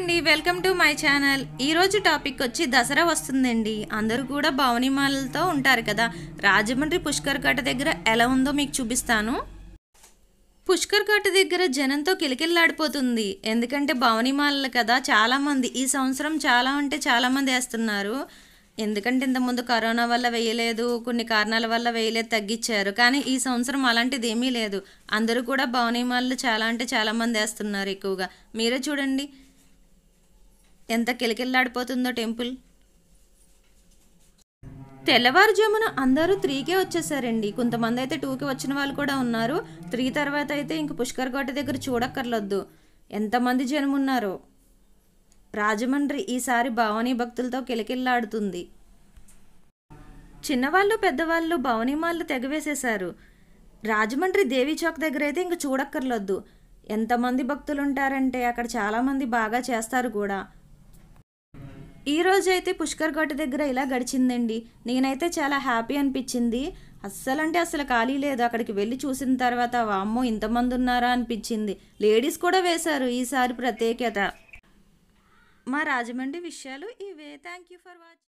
అండి welcome to my channel ఈరోజు topic వచ్చి దసరా వస్తుందండి అందరూ కూడా భవనిమాలతో ఉంటారు కదా రాజమండ్రి పుష్కర్ ఘాట్ దగ్గర ఎలా ఉందో మీకు చూపిస్తాను పుష్కర్ ఘాట్ దగ్గర జనంతో కిలకిల్లాడిపోతుంది ఎందుకంటే భవనిమాలలు కదా చాలామంది ఈ సంవత్సరం చాలా అంటే చాలామంది వేస్తున్నారు ఎందుకంటే ఇంతకుముందు కరోనా వల్ల వేయలేదు కొన్ని కారణాల వల్ల వేయలేదు తగ్గించారు కానీ ఈ సంవత్సరం అలాంటిది ఏమీ లేదు అందరూ కూడా భవనీమాలు చాలా అంటే చాలామంది వేస్తున్నారు ఎక్కువగా మీరే చూడండి ఎంత కిలకిల్లాడిపోతుందో టెంపుల్ తెల్లవారుజామున అందరూ త్రీకే వచ్చేసారండి కొంతమంది అయితే టూకి వచ్చిన వాళ్ళు కూడా ఉన్నారు త్రీ తర్వాత అయితే ఇంక పుష్కర్ గోట దగ్గర చూడక్కర్లొద్దు ఎంతమంది జనమున్నారో రాజమండ్రి ఈసారి భవానీ భక్తులతో కిలకిల్లాడుతుంది చిన్నవాళ్ళు పెద్దవాళ్ళు భవనీమాళ్ళు తెగవేసేశారు రాజమండ్రి దేవీ చౌక్ దగ్గర అయితే ఇంక చూడక్కర్లొద్దు ఎంతమంది భక్తులు ఉంటారంటే అక్కడ చాలామంది బాగా చేస్తారు కూడా ఈ రోజు అయితే పుష్కర్ ఘాట్ దగ్గర ఇలా గడిచిందండి నేనైతే చాలా హ్యాపీ అనిపించింది అస్సలంటే అసలు ఖాళీ లేదు అక్కడికి వెళ్ళి చూసిన తర్వాత వామ్మో ఇంతమంది ఉన్నారా అనిపించింది లేడీస్ కూడా వేశారు ఈసారి ప్రత్యేకత మా రాజమండ్రి విషయాలు ఇవే థ్యాంక్ యూ ఫర్ వాచింగ్